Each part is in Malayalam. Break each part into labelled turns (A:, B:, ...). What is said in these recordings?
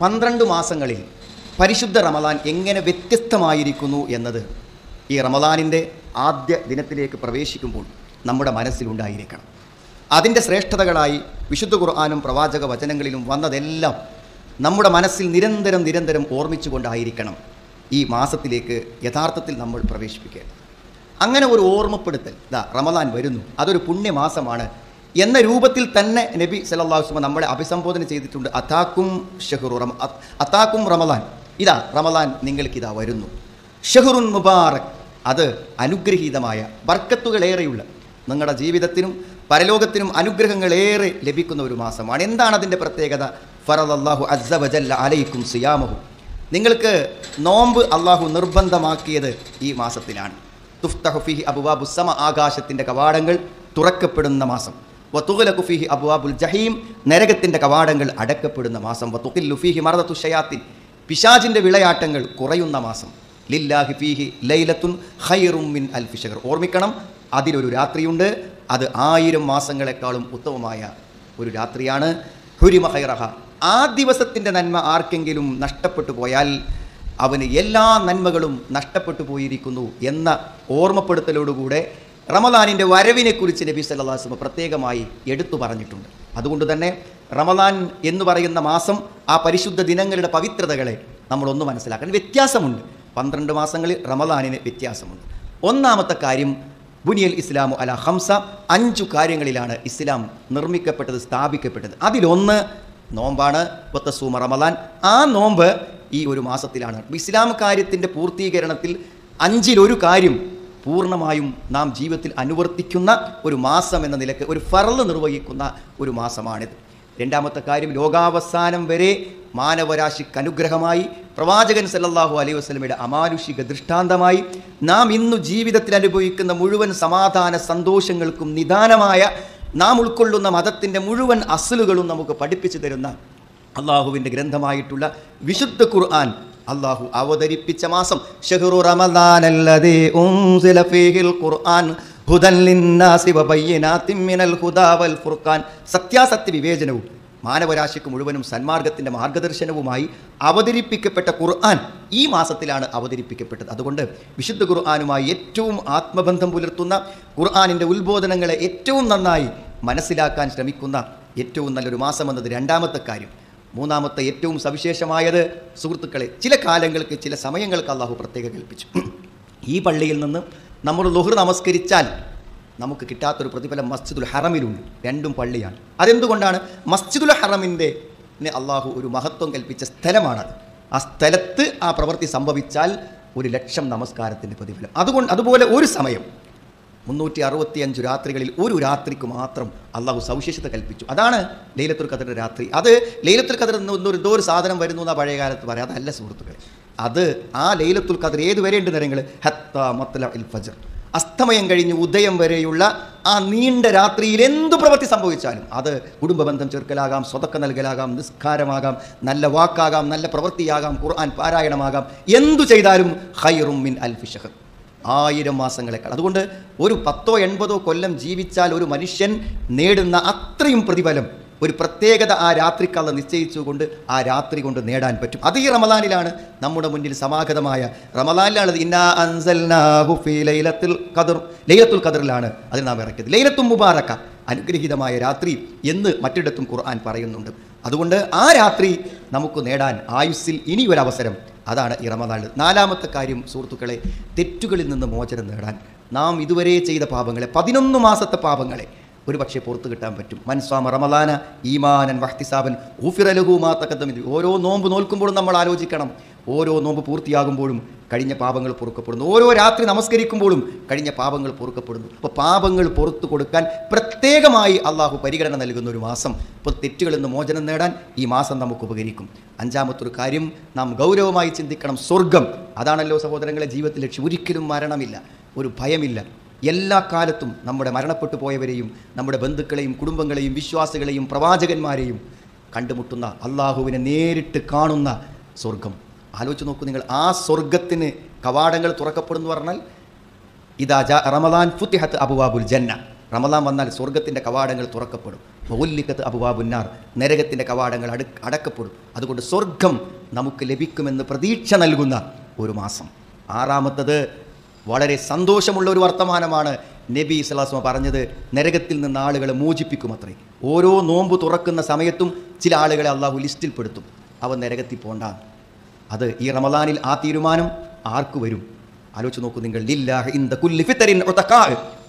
A: പന്ത്രണ്ട് മാസങ്ങളിൽ പരിശുദ്ധ റമദാൻ എങ്ങനെ വ്യത്യസ്തമായിരിക്കുന്നു എന്നത് ഈ റമദാനിൻ്റെ ആദ്യ ദിനത്തിലേക്ക് പ്രവേശിക്കുമ്പോൾ നമ്മുടെ മനസ്സിലുണ്ടായിരിക്കണം അതിൻ്റെ ശ്രേഷ്ഠതകളായി വിശുദ്ധ ഖുർആാനും പ്രവാചക വചനങ്ങളിലും വന്നതെല്ലാം നമ്മുടെ മനസ്സിൽ നിരന്തരം നിരന്തരം ഓർമ്മിച്ചുകൊണ്ടായിരിക്കണം ഈ മാസത്തിലേക്ക് യഥാർത്ഥത്തിൽ നമ്മൾ പ്രവേശിപ്പിക്കേണ്ടത് അങ്ങനെ ഒരു ഓർമ്മപ്പെടുത്തൽ ദാ റമദാൻ വരുന്നു അതൊരു പുണ്യമാസമാണ് എന്ന രൂപത്തിൽ തന്നെ നബി സല്ലാസ്മ നമ്മളെ അഭിസംബോധന ചെയ്തിട്ടുണ്ട് അതാക്കും ഷെഹ്റു റമ അതാക്കും റമദാൻ ഇതാ റമദാൻ നിങ്ങൾക്കിതാ വരുന്നു ഷെഹ്റുൻ മുബാറക് അത് അനുഗ്രഹീതമായ വർക്കത്തുകളേറെയുള്ള നിങ്ങളുടെ ജീവിതത്തിനും പരലോകത്തിനും അനുഗ്രഹങ്ങളേറെ ലഭിക്കുന്ന ഒരു മാസമാണ് എന്താണ് അതിൻ്റെ പ്രത്യേകത ഫറദ് അള്ളാഹു അസവജല്ല അലയിക്കും സിയാമഹു നിങ്ങൾക്ക് നോമ്പ് അള്ളാഹു നിർബന്ധമാക്കിയത് ഈ മാസത്തിലാണ് തുഫ്തഹഫിഹി അബുബാബുസമ ആകാശത്തിൻ്റെ കവാടങ്ങൾ തുറക്കപ്പെടുന്ന മാസം ഫീഹി അബ്വാബുൽ ജഹീം നരകത്തിൻ്റെ കവാടങ്ങൾ അടക്കപ്പെടുന്ന മാസം വത്തുഖിൽ ഫീഹി മറദത്തു ഷയാത്തിൻ പിശാജിൻ്റെ വിളയാട്ടങ്ങൾ കുറയുന്ന മാസം ലില്ലാഹി ഫീഹി ലൈലത്തുൻ ഹൈറും മിൻ അൽഫിഷകർ ഓർമ്മിക്കണം അതിലൊരു രാത്രിയുണ്ട് അത് ആയിരം മാസങ്ങളെക്കാളും ഉത്തമമായ ഒരു രാത്രിയാണ് ഹുരിമ ഹൈറഹ ആ ദിവസത്തിൻ്റെ നന്മ ആർക്കെങ്കിലും നഷ്ടപ്പെട്ടു പോയാൽ അവന് എല്ലാ നന്മകളും നഷ്ടപ്പെട്ടു പോയിരിക്കുന്നു എന്ന ഓർമ്മപ്പെടുത്തലോടുകൂടെ റമദാനിൻ്റെ വരവിനെക്കുറിച്ച് നബി സല്ലാസ്മ പ്രത്യേകമായി എടുത്തു പറഞ്ഞിട്ടുണ്ട് അതുകൊണ്ട് തന്നെ റമദാൻ എന്ന് പറയുന്ന മാസം ആ പരിശുദ്ധ ദിനങ്ങളുടെ പവിത്രതകളെ നമ്മളൊന്ന് മനസ്സിലാക്കാൻ വ്യത്യാസമുണ്ട് പന്ത്രണ്ട് മാസങ്ങളിൽ റമദാനിന് വ്യത്യാസമുണ്ട് ഒന്നാമത്തെ കാര്യം ബുനിയൽ ഇസ്ലാമു അല ഹംസ അഞ്ചു കാര്യങ്ങളിലാണ് ഇസ്ലാം നിർമ്മിക്കപ്പെട്ടത് സ്ഥാപിക്കപ്പെട്ടത് അതിലൊന്ന് നോമ്പാണ് പൊത്തസൂമ റമദാൻ ആ നോമ്പ് ഈ ഒരു മാസത്തിലാണ് ഇസ്ലാം കാര്യത്തിൻ്റെ പൂർത്തീകരണത്തിൽ അഞ്ചിലൊരു കാര്യം പൂർണ്ണമായും നാം ജീവിതത്തിൽ അനുവർത്തിക്കുന്ന ഒരു മാസം എന്ന നിലക്ക് ഒരു ഫറല് നിർവഹിക്കുന്ന ഒരു മാസമാണിത് രണ്ടാമത്തെ കാര്യം ലോകാവസാനം വരെ മാനവരാശിക്ക് അനുഗ്രഹമായി പ്രവാചകൻ സല്ലാഹു അലൈഹി വസ്ലമയുടെ അമാനുഷിക ദൃഷ്ടാന്തമായി നാം ഇന്നു ജീവിതത്തിൽ അനുഭവിക്കുന്ന മുഴുവൻ സമാധാന സന്തോഷങ്ങൾക്കും നിദാനമായ നാം ഉൾക്കൊള്ളുന്ന മതത്തിൻ്റെ മുഴുവൻ അസലുകളും നമുക്ക് പഠിപ്പിച്ചു തരുന്ന അള്ളാഹുവിൻ്റെ ഗ്രന്ഥമായിട്ടുള്ള വിശുദ്ധ ഖുർആൻ അള്ളാഹു അവതരിപ്പിച്ച മാസം ഷെഹ്റു ഖുർആൻ ഫുർഖാൻ സത്യാസത്യ വിവേചനവും മാനവരാശിക്ക് മുഴുവനും സന്മാർഗത്തിൻ്റെ മാർഗദർശനവുമായി അവതരിപ്പിക്കപ്പെട്ട ഖുർആൻ ഈ മാസത്തിലാണ് അവതരിപ്പിക്കപ്പെട്ടത് അതുകൊണ്ട് വിശുദ്ധ ഖുർആാനുമായി ഏറ്റവും ആത്മബന്ധം പുലർത്തുന്ന ഖുർആാനിൻ്റെ ഉത്ബോധനങ്ങളെ ഏറ്റവും നന്നായി മനസ്സിലാക്കാൻ ശ്രമിക്കുന്ന ഏറ്റവും നല്ലൊരു മാസം എന്നത് രണ്ടാമത്തെ കാര്യം മൂന്നാമത്തെ ഏറ്റവും സവിശേഷമായത് സുഹൃത്തുക്കളെ ചില കാലങ്ങൾക്ക് ചില സമയങ്ങൾക്ക് അള്ളാഹു പ്രത്യേക കൽപ്പിച്ചു ഈ പള്ളിയിൽ നിന്ന് നമ്മൾ ലുഹർ നമസ്കരിച്ചാൽ നമുക്ക് കിട്ടാത്തൊരു പ്രതിഫലം മസ്ജിദുൽ ഹറമിലുണ്ട് രണ്ടും പള്ളിയാണ് അതെന്തുകൊണ്ടാണ് മസ്ജിദുൽ ഹറമിൻ്റെ അള്ളാഹു ഒരു മഹത്വം കൽപ്പിച്ച സ്ഥലമാണത് ആ സ്ഥലത്ത് ആ പ്രവൃത്തി സംഭവിച്ചാൽ ഒരു ലക്ഷം നമസ്കാരത്തിൻ്റെ പ്രതിഫലം അതുകൊണ്ട് അതുപോലെ ഒരു സമയം മുന്നൂറ്റി അറുപത്തിയഞ്ച് രാത്രികളിൽ ഒരു രാത്രിക്ക് മാത്രം അള്ളാഹു സവിശേഷത കൽപ്പിച്ചു അതാണ് ലൈലത്തുൽ ഖദറിൻ്റെ രാത്രി അത് ലൈലത്തുൽ ഖദർ നിന്ന് ഒരു എന്തോ ഒരു സാധനം വരുന്നു എന്നാണ് പഴയ കാലത്ത് പറയാം അതല്ല സുഹൃത്തുക്കളെ അത് ആ ലൈലത്തുൽ ഖദർ ഏത് വരെയുണ്ട് നേരങ്ങൾ ഹത്ത മത്തല ഇൽ അസ്തമയം കഴിഞ്ഞ് ഉദയം വരെയുള്ള ആ നീണ്ട രാത്രിയിൽ എന്ത് പ്രവൃത്തി സംഭവിച്ചാലും അത് കുടുംബബന്ധം ചെറുക്കലാകാം സ്വതക്ക നൽകലാകാം നിസ്കാരമാകാം നല്ല വാക്കാകാം നല്ല പ്രവൃത്തിയാകാം ഖുർആൻ പാരായണമാകാം എന്തു ചെയ്താലും മിൻ അൽഫിഷഹർ ആയിരം മാസങ്ങളെക്കാൾ അതുകൊണ്ട് ഒരു പത്തോ എൺപതോ കൊല്ലം ജീവിച്ചാൽ ഒരു മനുഷ്യൻ നേടുന്ന അത്രയും പ്രതിഫലം ഒരു പ്രത്യേകത ആ രാത്രിക്കള്ള നിശ്ചയിച്ചുകൊണ്ട് ആ രാത്രി കൊണ്ട് നേടാൻ പറ്റും അത് ഈ റമലാനിലാണ് നമ്മുടെ മുന്നിൽ സമാഗതമായ റമലാനിലാണ് ഇന്നാ ലൈലത്തുൽ ലൈലത്തുൽ ഖദറിലാണ് അതിൽ നാം ഇറക്കിയത് ലൈലത്തും മുബാറക്ക അനുഗ്രഹീതമായ രാത്രി എന്ന് മറ്റിടത്തും ഖുർആൻ പറയുന്നുണ്ട് അതുകൊണ്ട് ആ രാത്രി നമുക്ക് നേടാൻ ആയുസ്സിൽ ഇനി അവസരം അതാണ് ഈ റമദാനിൽ നാലാമത്തെ കാര്യം സുഹൃത്തുക്കളെ തെറ്റുകളിൽ നിന്ന് മോചനം നേടാൻ നാം ഇതുവരെ ചെയ്ത പാപങ്ങളെ പതിനൊന്ന് മാസത്തെ പാപങ്ങളെ ഒരു പക്ഷേ പുറത്തു കിട്ടാൻ പറ്റും മൻസ്വാമ റമദാന ഈമാനൻ വഹ്തിസാബൻ ഊഫിറലഹു മാത്തക്കത്തം ഓരോ നോമ്പ് നോൽക്കുമ്പോഴും നമ്മൾ ആലോചിക്കണം ഓരോ നോമ്പ് പൂർത്തിയാകുമ്പോഴും കഴിഞ്ഞ പാപങ്ങൾ പൊറുക്കപ്പെടുന്നു ഓരോ രാത്രി നമസ്കരിക്കുമ്പോഴും കഴിഞ്ഞ പാപങ്ങൾ പൊറുക്കപ്പെടുന്നു അപ്പോൾ പാപങ്ങൾ പുറത്തു കൊടുക്കാൻ പ്രത്യേകമായി അള്ളാഹു പരിഗണന നൽകുന്ന ഒരു മാസം ഇപ്പോൾ തെറ്റുകളിൽ നിന്ന് മോചനം നേടാൻ ഈ മാസം നമുക്ക് ഉപകരിക്കും അഞ്ചാമത്തൊരു കാര്യം നാം ഗൗരവമായി ചിന്തിക്കണം സ്വർഗം അതാണല്ലോ സഹോദരങ്ങളെ ജീവിതത്തിൽ ലക്ഷ്യം ഒരിക്കലും മരണമില്ല ഒരു ഭയമില്ല എല്ലാ കാലത്തും നമ്മുടെ മരണപ്പെട്ടു പോയവരെയും നമ്മുടെ ബന്ധുക്കളെയും കുടുംബങ്ങളെയും വിശ്വാസികളെയും പ്രവാചകന്മാരെയും കണ്ടുമുട്ടുന്ന അള്ളാഹുവിനെ നേരിട്ട് കാണുന്ന സ്വർഗം ആലോചിച്ച് നോക്കൂ നിങ്ങൾ ആ സ്വർഗത്തിന് കവാടങ്ങൾ എന്ന് പറഞ്ഞാൽ ഇതാ ജ റമദാൻ ഫുത്തിഹത്ത് അബുബാബുൽ ജന്ന റമദാൻ വന്നാൽ സ്വർഗത്തിൻ്റെ കവാടങ്ങൾ തുറക്കപ്പെടും മൗല്ലിക്കത്ത് അബുബാബുന്നാർ നരകത്തിൻ്റെ കവാടങ്ങൾ അടു അടക്കപ്പെടും അതുകൊണ്ട് സ്വർഗം നമുക്ക് ലഭിക്കുമെന്ന് പ്രതീക്ഷ നൽകുന്ന ഒരു മാസം ആറാമത്തത് വളരെ സന്തോഷമുള്ള ഒരു വർത്തമാനമാണ് നബി ഇസ്ലാസ്മ പറഞ്ഞത് നരകത്തിൽ നിന്ന് ആളുകളെ മോചിപ്പിക്കുമത്രേ ഓരോ നോമ്പ് തുറക്കുന്ന സമയത്തും ചില ആളുകളെ അള്ളാഹു ലിസ്റ്റിൽപ്പെടുത്തും അവ നരകത്തിൽ പോണ്ട അത് ഈ റമദാനിൽ ആ തീരുമാനം ആർക്ക് വരും ആലോചിച്ച് നോക്കൂ നിങ്ങൾ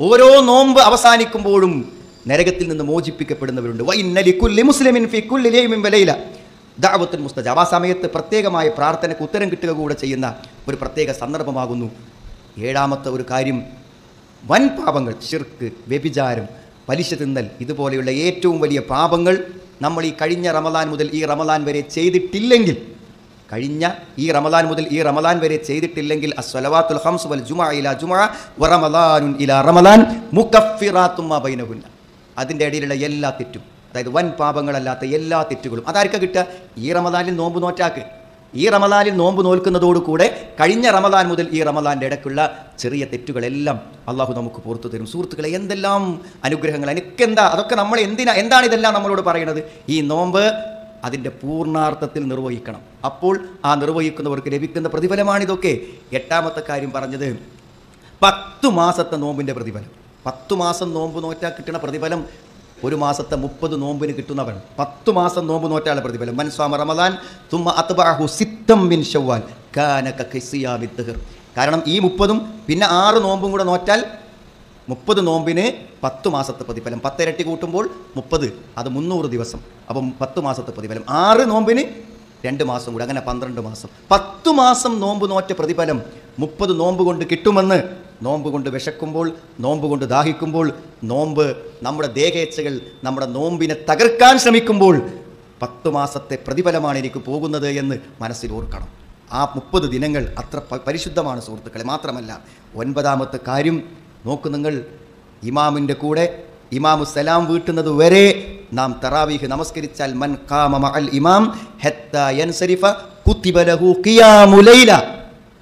A: ഓരോ നോമ്പ് അവസാനിക്കുമ്പോഴും നരകത്തിൽ നിന്ന് മോചിപ്പിക്കപ്പെടുന്നവരുണ്ട് ദാവത്തുൽ മുസ്തജ് ആ സമയത്ത് പ്രത്യേകമായ പ്രാർത്ഥനയ്ക്ക് ഉത്തരം കിട്ടുക കൂടെ ചെയ്യുന്ന ഒരു പ്രത്യേക സന്ദർഭമാകുന്നു ഏഴാമത്തെ ഒരു കാര്യം വൻ പാപങ്ങൾ ഷിർക്ക് വ്യഭിചാരം പലിശ തിന്നൽ ഇതുപോലെയുള്ള ഏറ്റവും വലിയ പാപങ്ങൾ നമ്മൾ ഈ കഴിഞ്ഞ റമദാൻ മുതൽ ഈ റമദാൻ വരെ ചെയ്തിട്ടില്ലെങ്കിൽ കഴിഞ്ഞ ഈ റമദാൻ മുതൽ ഈ റമദാൻ വരെ ചെയ്തിട്ടില്ലെങ്കിൽ അസ്വലവാത്തുൽ ഹംസ് വൽ ജുമാ ഇല ജുമാ വറമദാനുൻ റമദാൻ മുക്കഫിറാത്തുമ്മ അതിൻ്റെ ഇടയിലുള്ള എല്ലാ തെറ്റും അതായത് വൻ പാപങ്ങളല്ലാത്ത എല്ലാ തെറ്റുകളും അതാർക്കാ കിട്ടുക ഈ റമദാനിൽ നോമ്പ് നോറ്റാക്ക് ഈ റമദാനിൽ നോമ്പ് നോൽക്കുന്നതോടുകൂടെ കഴിഞ്ഞ റമദാൻ മുതൽ ഈ റമദാൻ്റെ ഇടയ്ക്കുള്ള ചെറിയ തെറ്റുകളെല്ലാം അള്ളാഹു നമുക്ക് പുറത്തു തരും സുഹൃത്തുക്കളെ എന്തെല്ലാം അനുഗ്രഹങ്ങൾ എന്താ അതൊക്കെ നമ്മൾ എന്തിനാ എന്താണ് ഇതെല്ലാം നമ്മളോട് പറയുന്നത് ഈ നോമ്പ് അതിൻ്റെ പൂർണ്ണാർത്ഥത്തിൽ നിർവഹിക്കണം അപ്പോൾ ആ നിർവഹിക്കുന്നവർക്ക് ലഭിക്കുന്ന പ്രതിഫലമാണിതൊക്കെ എട്ടാമത്തെ കാര്യം പറഞ്ഞത് പത്തു മാസത്തെ നോമ്പിൻ്റെ പ്രതിഫലം പത്തു മാസം നോമ്പ് നോറ്റാൽ കിട്ടുന്ന പ്രതിഫലം ഒരു മാസത്തെ മുപ്പത് നോമ്പിന് കിട്ടുന്നവൻ പത്തു മാസം നോമ്പ് നോറ്റാളെ പ്രതിഫലം മൻസ്വാമ റമദാൻ തുമ്മ അത്ബാഹു സിത്തം മിൻ ഷവ്വാൻ കാനക വിത്തഹർ കാരണം ഈ മുപ്പതും പിന്നെ ആറ് നോമ്പും കൂടെ നോറ്റാൽ മുപ്പത് നോമ്പിന് പത്ത് മാസത്തെ പ്രതിഫലം പത്തിരട്ടി കൂട്ടുമ്പോൾ മുപ്പത് അത് മുന്നൂറ് ദിവസം അപ്പം പത്ത് മാസത്തെ പ്രതിഫലം ആറ് നോമ്പിന് രണ്ട് മാസം കൂടി അങ്ങനെ പന്ത്രണ്ട് മാസം പത്ത് മാസം നോമ്പ് നോറ്റ പ്രതിഫലം മുപ്പത് നോമ്പ് കൊണ്ട് കിട്ടുമെന്ന് നോമ്പ് കൊണ്ട് വിശക്കുമ്പോൾ നോമ്പ് കൊണ്ട് ദാഹിക്കുമ്പോൾ നോമ്പ് നമ്മുടെ ദേഹേച്ഛകൾ നമ്മുടെ നോമ്പിനെ തകർക്കാൻ ശ്രമിക്കുമ്പോൾ പത്ത് മാസത്തെ പ്രതിഫലമാണ് എനിക്ക് പോകുന്നത് എന്ന് മനസ്സിൽ ഓർക്കണം ആ മുപ്പത് ദിനങ്ങൾ അത്ര പരിശുദ്ധമാണ് സുഹൃത്തുക്കളെ മാത്രമല്ല ഒൻപതാമത്തെ കാര്യം നോക്കു നിങ്ങൾ ഇമാമിൻ്റെ കൂടെ ഇമാമു സലാം വീട്ടുന്നത് വരെ നാം തറാവീഹ് നമസ്കരിച്ചാൽ മൻ കാമ കാമൽ ഇമാം ഹെത്തൻസരിഫ കുത്തിബലഹു കിയാമുലൈല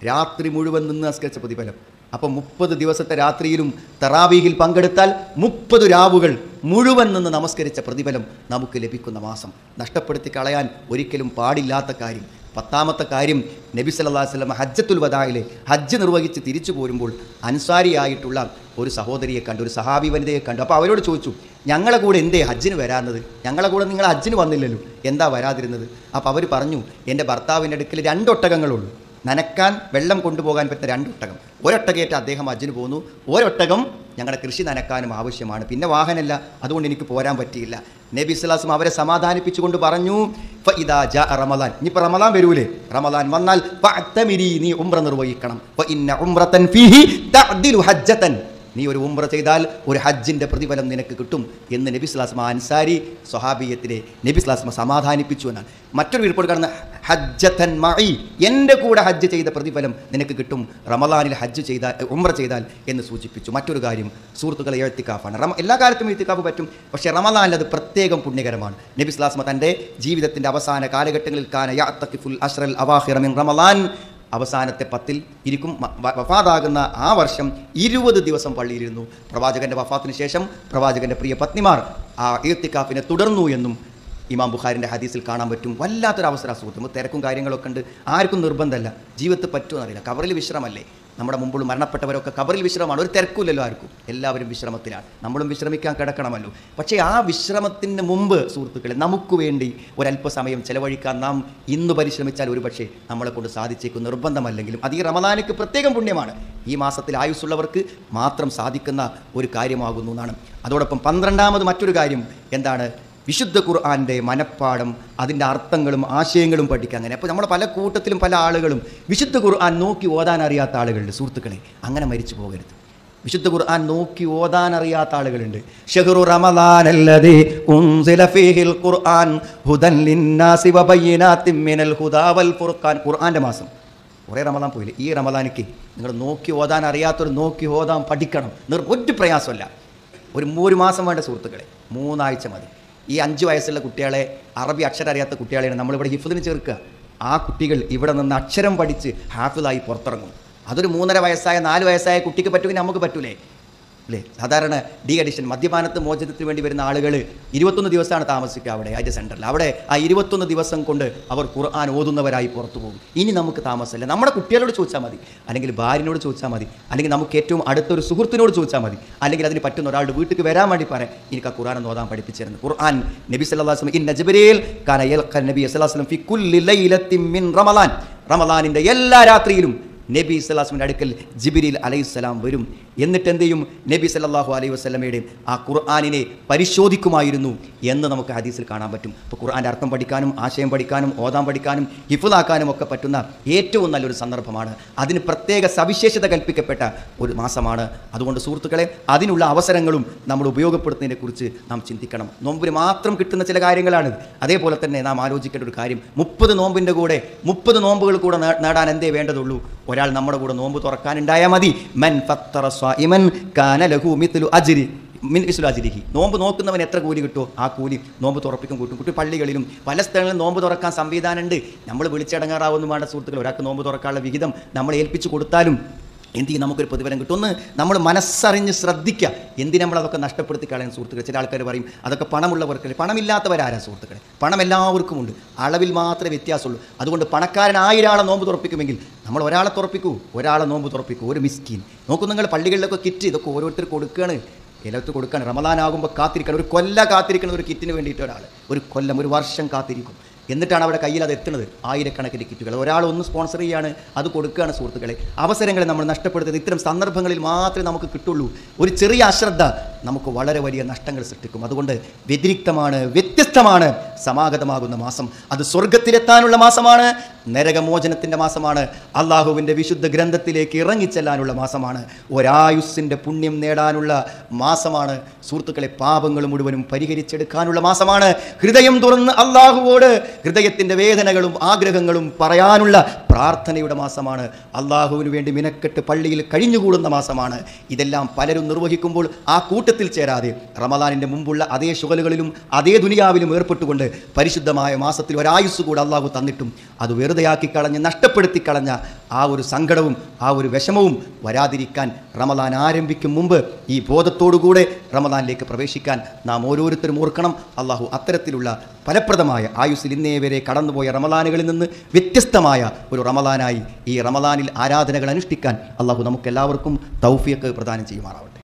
A: രാത്രി മുഴുവൻ നിന്ന് നമസ്കരിച്ച പ്രതിഫലം അപ്പം മുപ്പത് ദിവസത്തെ രാത്രിയിലും തറാവീഹിൽ പങ്കെടുത്താൽ മുപ്പത് രാവുകൾ മുഴുവൻ നിന്ന് നമസ്കരിച്ച പ്രതിഫലം നമുക്ക് ലഭിക്കുന്ന മാസം നഷ്ടപ്പെടുത്തി കളയാൻ ഒരിക്കലും പാടില്ലാത്ത കാര്യം പത്താമത്തെ കാര്യം നബി സല്ലാ വല്ലം ഹജ്ജത്തുൽ വദായിൽ ഹജ്ജ് നിർവഹിച്ച് തിരിച്ചു പോരുമ്പോൾ അൻസാരിയായിട്ടുള്ള ഒരു സഹോദരിയെ കണ്ടു ഒരു സഹാബി വനിതയെ കണ്ടു അപ്പോൾ അവരോട് ചോദിച്ചു ഞങ്ങളെ കൂടെ എന്തേ ഹജ്ജിന് വരാന്നത് ഞങ്ങളെ കൂടെ നിങ്ങൾ ഹജ്ജിന് വന്നില്ലല്ലോ എന്താ വരാതിരുന്നത് അപ്പോൾ അവർ പറഞ്ഞു എൻ്റെ ഭർത്താവിൻ്റെ അടുക്കൽ രണ്ടൊട്ടകങ്ങളുള്ളൂ നനക്കാൻ വെള്ളം കൊണ്ടുപോകാൻ പറ്റുന്ന രണ്ടൊട്ടകം ഒരൊട്ടകയേറ്റ് അദ്ദേഹം അജിന് പോകുന്നു ഒരൊട്ടകം ഞങ്ങളുടെ കൃഷി നനക്കാനും ആവശ്യമാണ് പിന്നെ വാഹനമല്ല അതുകൊണ്ട് എനിക്ക് പോരാൻ പറ്റിയില്ല നബി ഇസ്ലാസും അവരെ സമാധാനിപ്പിച്ചുകൊണ്ട് പറഞ്ഞു ഇതാ ജ റമദാൻ ഇനിയിപ്പോൾ റമദാൻ വരൂലേ റമദാൻ വന്നാൽ നീ ഉംറ നിർവഹിക്കണം ഫീഹി നീ ഒരു ഉംറ ചെയ്താൽ ഒരു ഹജ്ജിൻ്റെ പ്രതിഫലം നിനക്ക് കിട്ടും എന്ന് നബി സ്ലാസ്മ അൻസാരി സ്വഹാബിയത്തിലെ നബി സ്ലാസ്മ സമാധാനിപ്പിച്ചു എന്നാണ് മറ്റൊരു വീർപ്പോട് കാണുന്ന ഹജ്ജത്തൻ മായി എൻ്റെ കൂടെ ഹജ്ജ് ചെയ്ത പ്രതിഫലം നിനക്ക് കിട്ടും റമദാനിൽ ഹജ്ജ് ചെയ്താൽ ഉംറ ചെയ്താൽ എന്ന് സൂചിപ്പിച്ചു മറ്റൊരു കാര്യം സുഹൃത്തുക്കളെ എഴുത്തിക്കാഫാണ് റമ എല്ലാ കാലത്തും എഴുത്തിക്കാഫ് പറ്റും പക്ഷേ റമദാനിൽ അത് പ്രത്യേകം പുണ്യകരമാണ് നബി സ്ലാസ്മ തൻ്റെ ജീവിതത്തിൻ്റെ അവസാന കാലഘട്ടങ്ങളിൽ കാന യാത്തക്കിഫുൽ അഷ്റൽ അവാഹിറമിൻ റമദാൻ അവസാനത്തെ പത്തിൽ ഇരിക്കും വഫാതാകുന്ന ആ വർഷം ഇരുപത് ദിവസം പള്ളിയിലിരുന്നു പ്രവാചകൻ്റെ വഫാത്തിന് ശേഷം പ്രവാചകൻ്റെ പ്രിയ പത്നിമാർ ആ ഈർത്തിക്കാഫിനെ തുടർന്നു എന്നും ഇമാം ബുഖാരിൻ്റെ ഹദീസിൽ കാണാൻ പറ്റും വല്ലാത്തൊരു അവസര സുഹൃത്തുമ്പോൾ തിരക്കും കാര്യങ്ങളൊക്കെ ഉണ്ട് ആർക്കും നിർബന്ധമല്ല ജീവിതത്തിൽ പറ്റുമോ എന്നറിയില്ല കവറിൽ വിശ്രമല്ലേ നമ്മുടെ മുമ്പുള്ള മരണപ്പെട്ടവരൊക്കെ കവറിൽ വിശ്രമമാണ് ഒരു തിരക്കില്ലല്ലോ ആർക്കും എല്ലാവരും വിശ്രമത്തിലാണ് നമ്മളും വിശ്രമിക്കാൻ കിടക്കണമല്ലോ പക്ഷേ ആ വിശ്രമത്തിന് മുമ്പ് സുഹൃത്തുക്കളെ നമുക്ക് വേണ്ടി ഒരല്പസമയം ചെലവഴിക്കാൻ നാം ഇന്ന് പരിശ്രമിച്ചാൽ ഒരുപക്ഷെ നമ്മളെ കൊണ്ട് സാധിച്ചേക്കും നിർബന്ധമല്ലെങ്കിലും അത് ഈ റമദാനയ്ക്ക് പ്രത്യേകം പുണ്യമാണ് ഈ മാസത്തിൽ ആയുസ്സുള്ളവർക്ക് മാത്രം സാധിക്കുന്ന ഒരു കാര്യമാകുന്നു എന്നാണ് അതോടൊപ്പം പന്ത്രണ്ടാമത് മറ്റൊരു കാര്യം എന്താണ് വിശുദ്ധ ഖുർആാൻ്റെ മനപ്പാടം അതിൻ്റെ അർത്ഥങ്ങളും ആശയങ്ങളും പഠിക്കുക അങ്ങനെ അപ്പോൾ നമ്മളെ പല കൂട്ടത്തിലും പല ആളുകളും വിശുദ്ധ ഖുർആൻ നോക്കി ഓതാൻ അറിയാത്ത ആളുകളുണ്ട് സുഹൃത്തുക്കളെ അങ്ങനെ മരിച്ചു പോകരുത് വിശുദ്ധ ഖുർആൻ നോക്കി ഓതാൻ അറിയാത്ത ആളുകളുണ്ട് ഷെഹ്റു റമദാൻ അല്ലദീ ഉൻസില ഫീഹിൽ ഖുർആൻ ഹുദൻ ലിന്നാസി മിനൽ ഫുർഖാൻ മാസം കുറേ റമദാൻ പോയില്ല ഈ റമദാനിക്ക് നിങ്ങൾ നോക്കി ഓതാൻ അറിയാത്തവർ നോക്കി ഓതാൻ പഠിക്കണം ഒരു പ്രയാസമല്ല ഒരു ഒരു മാസം വേണ്ട സുഹൃത്തുക്കളെ മൂന്നാഴ്ച മതി ഈ അഞ്ച് വയസ്സുള്ള കുട്ടികളെ അറബി അക്ഷരം അറിയാത്ത കുട്ടികളെയാണ് നമ്മളിവിടെ ഹിഫുദിന് ചേർക്കുക ആ കുട്ടികൾ ഇവിടെ നിന്ന് അക്ഷരം പഠിച്ച് ഹാഫിലായി പുറത്തിറങ്ങും അതൊരു മൂന്നര വയസ്സായ നാല് വയസ്സായ കുട്ടിക്ക് പറ്റുമെങ്കിൽ നമുക്ക് പറ്റൂലേ അല്ലേ സാധാരണ ഡി അഡിഷൻ മദ്യപാനത്ത് മോചനത്തിന് വേണ്ടി വരുന്ന ആളുകൾ ഇരുപത്തൊന്ന് ദിവസമാണ് താമസിക്കുക അവിടെ അതിൻ്റെ സെൻറ്ററിൽ അവിടെ ആ ഇരുപത്തൊന്ന് ദിവസം കൊണ്ട് അവർ ഖുർആൻ ഓതുന്നവരായി പുറത്തു പോകും ഇനി നമുക്ക് താമസമല്ല നമ്മുടെ കുട്ടികളോട് ചോദിച്ചാൽ മതി അല്ലെങ്കിൽ ഭാര്യനോട് ചോദിച്ചാൽ മതി അല്ലെങ്കിൽ നമുക്ക് ഏറ്റവും അടുത്തൊരു സുഹൃത്തിനോട് ചോദിച്ചാൽ മതി അല്ലെങ്കിൽ അതിന് പറ്റുന്ന ഒരാളുടെ വീട്ടിൽ വരാൻ വേണ്ടി പറയാം എനിക്ക് ആ ഖുർആൻ ഓതാൻ പഠിപ്പിച്ചിരുന്നു ഖുർആൻ നബി സല്ലാസ്ലം ഇൻ നജ്ബരേൽ നബി മിൻ എല്ലാ രാത്രിയിലും നബി ഇസ്ലാസ്മിൻ്റെ അടുക്കൽ ജിബിരിൽ സ്വലാം വരും എന്നിട്ട് എന്ത് ചെയ്യും നബി സല്ലാഹു അലൈഹി വസ്ലമയുടെ ആ ഖുർആാനിനെ പരിശോധിക്കുമായിരുന്നു എന്ന് നമുക്ക് ഹദീസിൽ കാണാൻ പറ്റും അപ്പോൾ ഖുർആൻ്റെ അർത്ഥം പഠിക്കാനും ആശയം പഠിക്കാനും ഓതാൻ പഠിക്കാനും ഹിഫുദാക്കാനും ഒക്കെ പറ്റുന്ന ഏറ്റവും നല്ലൊരു സന്ദർഭമാണ് അതിന് പ്രത്യേക സവിശേഷത കൽപ്പിക്കപ്പെട്ട ഒരു മാസമാണ് അതുകൊണ്ട് സുഹൃത്തുക്കളെ അതിനുള്ള അവസരങ്ങളും നമ്മൾ ഉപയോഗപ്പെടുത്തുന്നതിനെക്കുറിച്ച് നാം ചിന്തിക്കണം നോമ്പിന് മാത്രം കിട്ടുന്ന ചില കാര്യങ്ങളാണ് അതേപോലെ തന്നെ നാം ആലോചിക്കേണ്ട ഒരു കാര്യം മുപ്പത് നോമ്പിൻ്റെ കൂടെ മുപ്പത് നോമ്പുകൾ കൂടെ നേടാൻ എന്തേ വേണ്ടതുള്ളൂ ഒരാൾ നമ്മുടെ കൂടെ നോമ്പ് തുറക്കാനുണ്ടായാൽ മതി മെൻ ഫത്തറ സ്വാഇമൻ കാന ലഹു മിത്ലു അജിരി മിൻ അജിരിഹി നോമ്പ് നോക്കുന്നവൻ എത്ര കൂലി കിട്ടുമോ ആ കൂലി നോമ്പ് തുറപ്പിക്കും കൂട്ടും കുട്ടി പള്ളികളിലും പല സ്ഥലങ്ങളിലും നോമ്പ് തുറക്കാൻ സംവിധാനമുണ്ട് നമ്മൾ വിളിച്ചടങ്ങാറാവുന്നു വേണ്ട സുഹൃത്തുക്കൾ ഒരാൾക്ക് നോമ്പ് തുറക്കാനുള്ള വിഹിതം നമ്മൾ ഏൽപ്പിച്ചു കൊടുത്താലും എന്ത് ചെയ്യും നമുക്കൊരു പ്രതിഫലം കിട്ടുമെന്ന് നമ്മൾ മനസ്സറിഞ്ഞ് ശ്രദ്ധിക്കുക എന്തിനു നമ്മൾ അതൊക്കെ നഷ്ടപ്പെടുത്തി കളയാൻ സുഹൃത്തുക്കൾ ചില ആൾക്കാർ പറയും അതൊക്കെ പണമുള്ളവർക്കല്ലേ പണമില്ലാത്തവരാരാ സുഹൃത്തുക്കളെ പണം എല്ലാവർക്കും ഉണ്ട് അളവിൽ മാത്രമേ വ്യത്യാസമുള്ളൂ അതുകൊണ്ട് പണക്കാരൻ ആയിരാളെ നോമ്പ് തുറപ്പിക്കുമെങ്കിൽ നമ്മൾ ഒരാളെ തുറപ്പിക്കൂ ഒരാളെ നോമ്പ് തുറപ്പിക്കൂ ഒരു മിസ്കീൻ നോക്കൂ നിങ്ങൾ പള്ളികളിലൊക്കെ കിറ്റ് ഇതൊക്കെ ഓരോരുത്തർ കൊടുക്കുകയാണ് എല്ലാത്ത് കൊടുക്കാൻ റമദാനാകുമ്പോൾ കാത്തിരിക്കണം ഒരു കൊല്ല കാത്തിരിക്കണം ഒരു കിറ്റിന് വേണ്ടിയിട്ട് ഒരാൾ ഒരു കൊല്ലം ഒരു വർഷം കാത്തിരിക്കും എന്നിട്ടാണ് അവിടെ കയ്യിൽ അത് എത്തുന്നത് ആയിരക്കണക്കിന് കിറ്റുകൾ ഒരാൾ ഒന്ന് സ്പോൺസർ ചെയ്യാണ് അത് കൊടുക്കുകയാണ് സുഹൃത്തുക്കളെ അവസരങ്ങളെ നമ്മൾ നഷ്ടപ്പെടുത്തുന്നത് ഇത്തരം സന്ദർഭങ്ങളിൽ മാത്രമേ നമുക്ക് കിട്ടുള്ളൂ ഒരു ചെറിയ അശ്രദ്ധ നമുക്ക് വളരെ വലിയ നഷ്ടങ്ങൾ സൃഷ്ടിക്കും അതുകൊണ്ട് വ്യതിരിക്തമാണ് വ്യത്യസ്തമാണ് സമാഗതമാകുന്ന മാസം അത് സ്വർഗത്തിലെത്താനുള്ള മാസമാണ് നരകമോചനത്തിൻ്റെ മാസമാണ് അള്ളാഹുവിൻ്റെ വിശുദ്ധ ഗ്രന്ഥത്തിലേക്ക് ഇറങ്ങിച്ചെല്ലാനുള്ള മാസമാണ് ഒരായുസ്സിൻ്റെ പുണ്യം നേടാനുള്ള മാസമാണ് സുഹൃത്തുക്കളെ പാപങ്ങൾ മുഴുവനും പരിഹരിച്ചെടുക്കാനുള്ള മാസമാണ് ഹൃദയം തുറന്ന് അള്ളാഹുവോട് ഹൃദയത്തിൻ്റെ വേദനകളും ആഗ്രഹങ്ങളും പറയാനുള്ള പ്രാർത്ഥനയുടെ മാസമാണ് അള്ളാഹുവിന് വേണ്ടി മിനക്കെട്ട് പള്ളിയിൽ കഴിഞ്ഞുകൂടുന്ന മാസമാണ് ഇതെല്ലാം പലരും നിർവഹിക്കുമ്പോൾ ആ കൂട്ടത്തിൽ ചേരാതെ റമദാനിൻ്റെ മുമ്പുള്ള അതേ ശുകലുകളിലും അതേ ദുനിയാവിലും ഏർപ്പെട്ടുകൊണ്ട് പരിശുദ്ധമായ മാസത്തിൽ ഒരായുസ് കൂടെ അള്ളാഹു തന്നിട്ടും അത് വെറുതെയാക്കി കളഞ്ഞ് നഷ്ടപ്പെടുത്തി കളഞ്ഞ ആ ഒരു സങ്കടവും ആ ഒരു വിഷമവും വരാതിരിക്കാൻ റമദാൻ ആരംഭിക്കും മുമ്പ് ഈ ബോധത്തോടുകൂടെ റമദാനിലേക്ക് പ്രവേശിക്കാൻ നാം ഓരോരുത്തരും ഓർക്കണം അള്ളാഹു അത്തരത്തിലുള്ള ഫലപ്രദമായ ആയുസിൽ ഇന്നേ വരെ കടന്നുപോയ റമദാനുകളിൽ നിന്ന് വ്യത്യസ്തമായ ഒരു റമദാനായി ഈ റമദാനിൽ ആരാധനകൾ അനുഷ്ഠിക്കാൻ അള്ളാഹു നമുക്കെല്ലാവർക്കും തൗഫിയൊക്കെ പ്രദാനം ചെയ്യുമാറാവും